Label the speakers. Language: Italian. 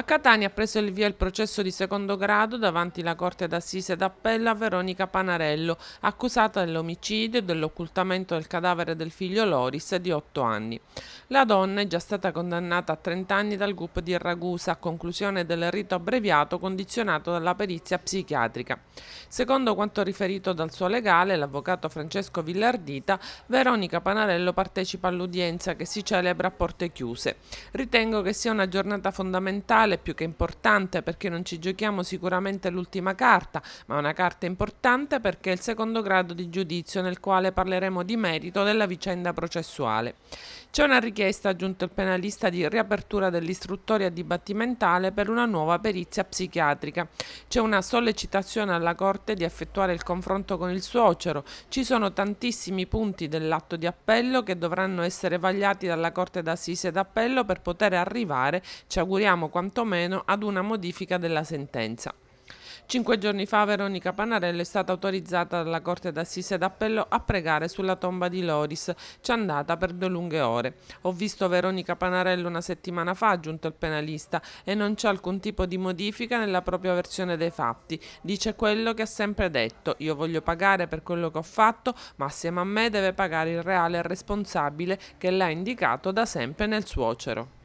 Speaker 1: A Catania ha preso il via il processo di secondo grado davanti alla Corte d'Assise d'Appello a Veronica Panarello, accusata dell'omicidio e dell'occultamento del cadavere del figlio Loris di 8 anni. La donna è già stata condannata a 30 anni dal GUP di Ragusa a conclusione del rito abbreviato condizionato dalla perizia psichiatrica. Secondo quanto riferito dal suo legale, l'avvocato Francesco Villardita, Veronica Panarello partecipa all'udienza che si celebra a porte chiuse. Ritengo che sia una giornata fondamentale mondiale è più che importante perché non ci giochiamo sicuramente l'ultima carta, ma una carta importante perché è il secondo grado di giudizio nel quale parleremo di merito della vicenda processuale. C'è una richiesta, aggiunto il penalista, di riapertura dell'istruttoria dibattimentale per una nuova perizia psichiatrica. C'è una sollecitazione alla Corte di effettuare il confronto con il suocero. Ci sono tantissimi punti dell'atto di appello che dovranno essere vagliati dalla Corte d'Assise d'Appello per poter arrivare, ci auguriamo quanto quantomeno ad una modifica della sentenza. Cinque giorni fa Veronica Panarello è stata autorizzata dalla Corte d'Assise d'Appello a pregare sulla tomba di Loris, ci è andata per due lunghe ore. Ho visto Veronica Panarello una settimana fa, aggiunto il penalista, e non c'è alcun tipo di modifica nella propria versione dei fatti. Dice quello che ha sempre detto, io voglio pagare per quello che ho fatto, ma assieme a me deve pagare il reale responsabile che l'ha indicato da sempre nel suocero.